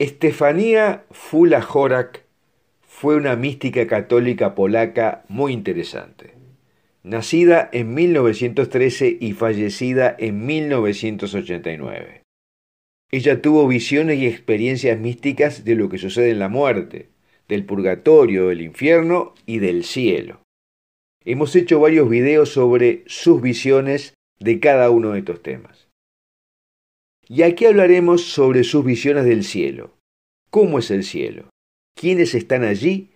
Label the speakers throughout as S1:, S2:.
S1: Estefanía Fula-Jorak fue una mística católica polaca muy interesante. Nacida en 1913 y fallecida en 1989. Ella tuvo visiones y experiencias místicas de lo que sucede en la muerte, del purgatorio, del infierno y del cielo. Hemos hecho varios videos sobre sus visiones de cada uno de estos temas. Y aquí hablaremos sobre sus visiones del cielo. ¿Cómo es el cielo? ¿Quiénes están allí?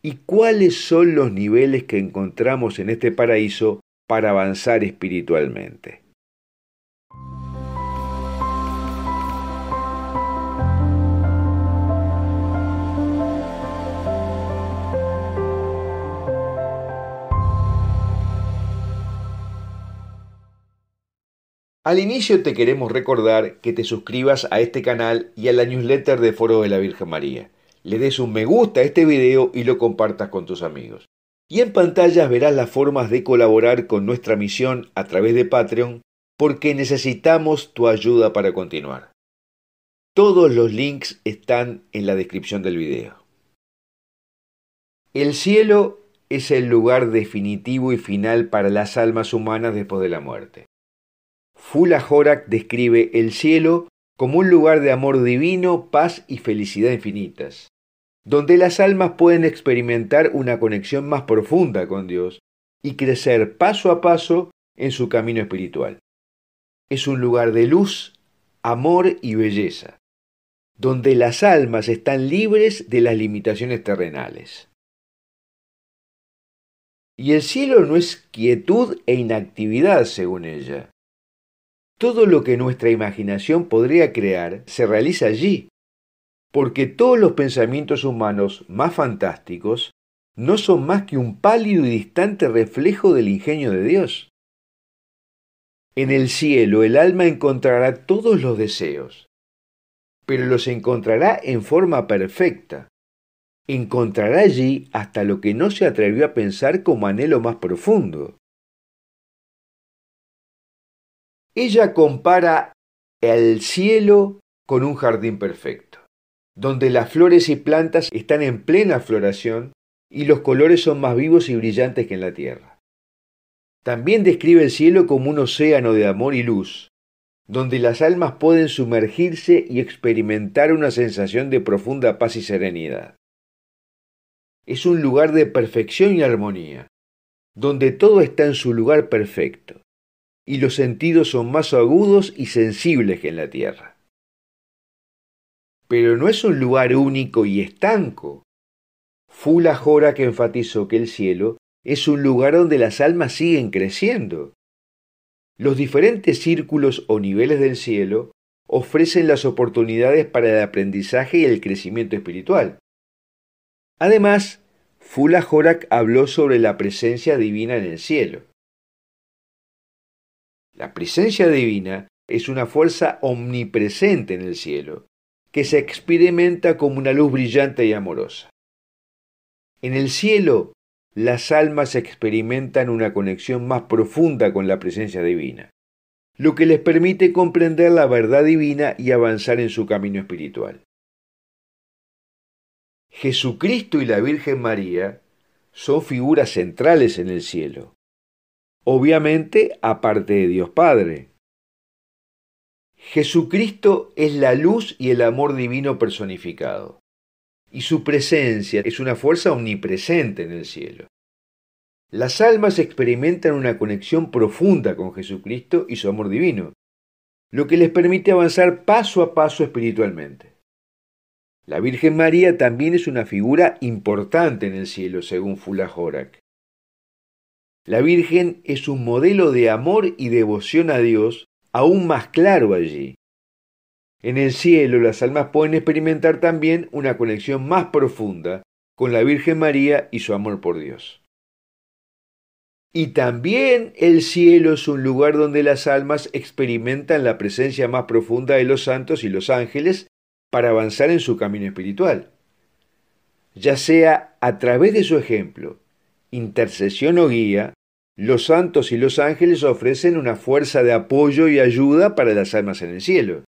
S1: ¿Y cuáles son los niveles que encontramos en este paraíso para avanzar espiritualmente? Al inicio te queremos recordar que te suscribas a este canal y a la newsletter de Foro de la Virgen María. Le des un me gusta a este video y lo compartas con tus amigos. Y en pantallas verás las formas de colaborar con nuestra misión a través de Patreon porque necesitamos tu ayuda para continuar. Todos los links están en la descripción del video. El cielo es el lugar definitivo y final para las almas humanas después de la muerte. Fula Jorak describe el cielo como un lugar de amor divino, paz y felicidad infinitas, donde las almas pueden experimentar una conexión más profunda con Dios y crecer paso a paso en su camino espiritual. Es un lugar de luz, amor y belleza, donde las almas están libres de las limitaciones terrenales. Y el cielo no es quietud e inactividad, según ella, todo lo que nuestra imaginación podría crear se realiza allí, porque todos los pensamientos humanos más fantásticos no son más que un pálido y distante reflejo del ingenio de Dios. En el cielo el alma encontrará todos los deseos, pero los encontrará en forma perfecta. Encontrará allí hasta lo que no se atrevió a pensar como anhelo más profundo. Ella compara el cielo con un jardín perfecto, donde las flores y plantas están en plena floración y los colores son más vivos y brillantes que en la tierra. También describe el cielo como un océano de amor y luz, donde las almas pueden sumergirse y experimentar una sensación de profunda paz y serenidad. Es un lugar de perfección y armonía, donde todo está en su lugar perfecto, y los sentidos son más agudos y sensibles que en la Tierra. Pero no es un lugar único y estanco. Fula Jorak enfatizó que el cielo es un lugar donde las almas siguen creciendo. Los diferentes círculos o niveles del cielo ofrecen las oportunidades para el aprendizaje y el crecimiento espiritual. Además, Fula Jorak habló sobre la presencia divina en el cielo. La presencia divina es una fuerza omnipresente en el cielo, que se experimenta como una luz brillante y amorosa. En el cielo, las almas experimentan una conexión más profunda con la presencia divina, lo que les permite comprender la verdad divina y avanzar en su camino espiritual. Jesucristo y la Virgen María son figuras centrales en el cielo, obviamente aparte de Dios Padre. Jesucristo es la luz y el amor divino personificado, y su presencia es una fuerza omnipresente en el cielo. Las almas experimentan una conexión profunda con Jesucristo y su amor divino, lo que les permite avanzar paso a paso espiritualmente. La Virgen María también es una figura importante en el cielo, según Fula la Virgen es un modelo de amor y devoción a Dios aún más claro allí. En el cielo las almas pueden experimentar también una conexión más profunda con la Virgen María y su amor por Dios. Y también el cielo es un lugar donde las almas experimentan la presencia más profunda de los santos y los ángeles para avanzar en su camino espiritual, ya sea a través de su ejemplo, intercesión o guía, los santos y los ángeles ofrecen una fuerza de apoyo y ayuda para las almas en el cielo.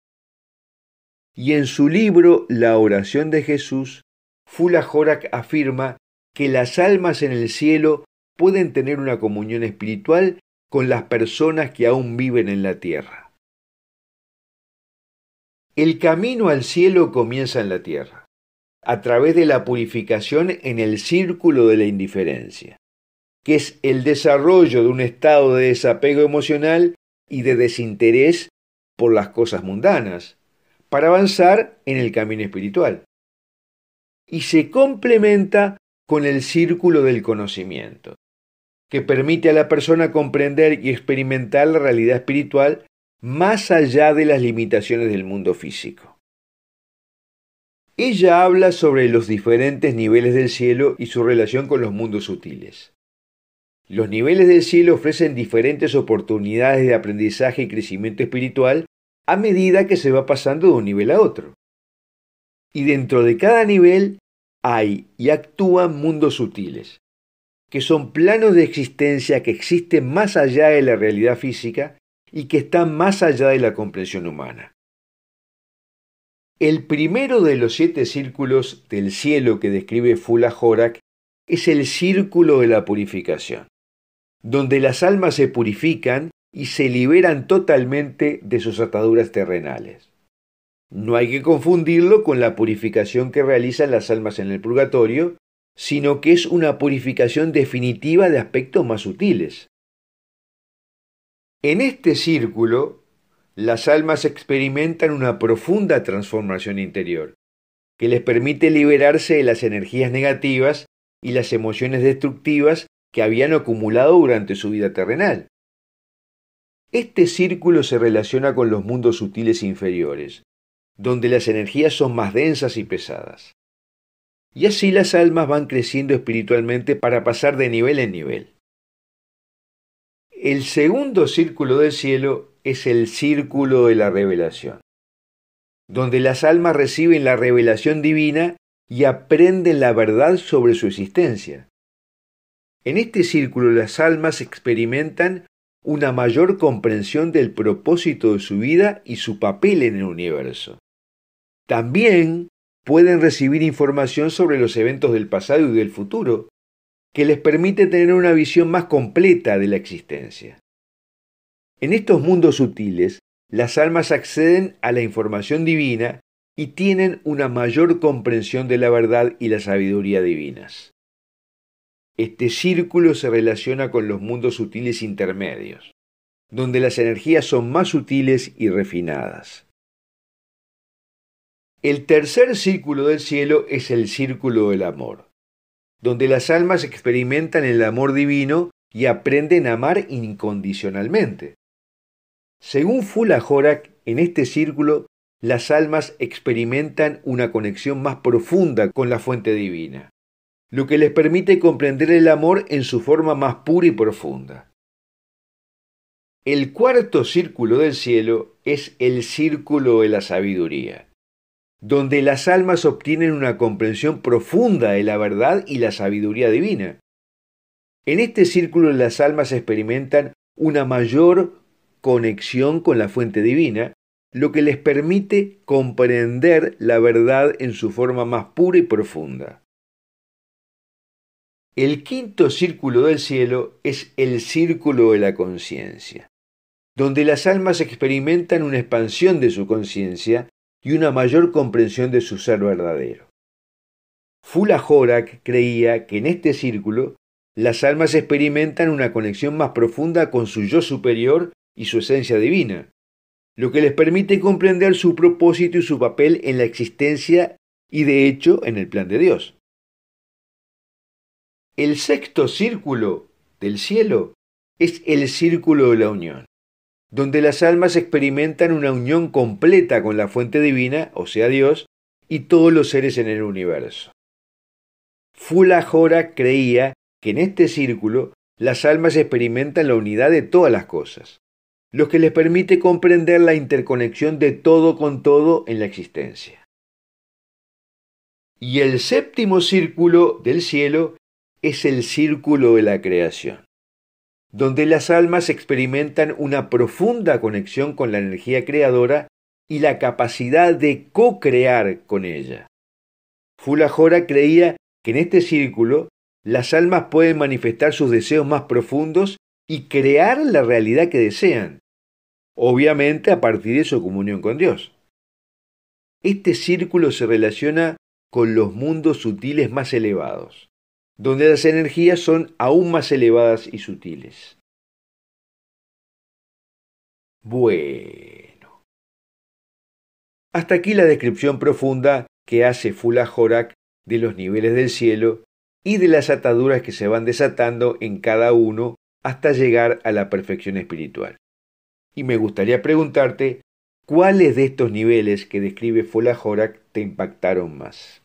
S1: Y en su libro La oración de Jesús, Fula afirma que las almas en el cielo pueden tener una comunión espiritual con las personas que aún viven en la tierra. El camino al cielo comienza en la tierra, a través de la purificación en el círculo de la indiferencia que es el desarrollo de un estado de desapego emocional y de desinterés por las cosas mundanas, para avanzar en el camino espiritual. Y se complementa con el círculo del conocimiento, que permite a la persona comprender y experimentar la realidad espiritual más allá de las limitaciones del mundo físico. Ella habla sobre los diferentes niveles del cielo y su relación con los mundos sutiles. Los niveles del cielo ofrecen diferentes oportunidades de aprendizaje y crecimiento espiritual a medida que se va pasando de un nivel a otro. Y dentro de cada nivel hay y actúan mundos sutiles, que son planos de existencia que existen más allá de la realidad física y que están más allá de la comprensión humana. El primero de los siete círculos del cielo que describe Fula Horak es el círculo de la purificación donde las almas se purifican y se liberan totalmente de sus ataduras terrenales. No hay que confundirlo con la purificación que realizan las almas en el purgatorio, sino que es una purificación definitiva de aspectos más sutiles. En este círculo, las almas experimentan una profunda transformación interior, que les permite liberarse de las energías negativas y las emociones destructivas que habían acumulado durante su vida terrenal. Este círculo se relaciona con los mundos sutiles inferiores, donde las energías son más densas y pesadas. Y así las almas van creciendo espiritualmente para pasar de nivel en nivel. El segundo círculo del cielo es el círculo de la revelación, donde las almas reciben la revelación divina y aprenden la verdad sobre su existencia. En este círculo las almas experimentan una mayor comprensión del propósito de su vida y su papel en el universo. También pueden recibir información sobre los eventos del pasado y del futuro, que les permite tener una visión más completa de la existencia. En estos mundos sutiles, las almas acceden a la información divina y tienen una mayor comprensión de la verdad y la sabiduría divinas. Este círculo se relaciona con los mundos sutiles intermedios, donde las energías son más sutiles y refinadas. El tercer círculo del cielo es el círculo del amor, donde las almas experimentan el amor divino y aprenden a amar incondicionalmente. Según Fula en este círculo las almas experimentan una conexión más profunda con la fuente divina lo que les permite comprender el amor en su forma más pura y profunda. El cuarto círculo del cielo es el círculo de la sabiduría, donde las almas obtienen una comprensión profunda de la verdad y la sabiduría divina. En este círculo las almas experimentan una mayor conexión con la fuente divina, lo que les permite comprender la verdad en su forma más pura y profunda. El quinto círculo del cielo es el círculo de la conciencia, donde las almas experimentan una expansión de su conciencia y una mayor comprensión de su ser verdadero. Fula Horak creía que en este círculo las almas experimentan una conexión más profunda con su yo superior y su esencia divina, lo que les permite comprender su propósito y su papel en la existencia y de hecho en el plan de Dios. El sexto círculo del cielo es el círculo de la unión, donde las almas experimentan una unión completa con la fuente divina, o sea Dios, y todos los seres en el universo. Fulajora creía que en este círculo las almas experimentan la unidad de todas las cosas, lo que les permite comprender la interconexión de todo con todo en la existencia. Y el séptimo círculo del cielo es el círculo de la creación, donde las almas experimentan una profunda conexión con la energía creadora y la capacidad de co-crear con ella. Fulajora creía que en este círculo las almas pueden manifestar sus deseos más profundos y crear la realidad que desean, obviamente a partir de su comunión con Dios. Este círculo se relaciona con los mundos sutiles más elevados, donde las energías son aún más elevadas y sutiles. Bueno. Hasta aquí la descripción profunda que hace Fula Jorak de los niveles del cielo y de las ataduras que se van desatando en cada uno hasta llegar a la perfección espiritual. Y me gustaría preguntarte, ¿cuáles de estos niveles que describe Fula Jorak te impactaron más?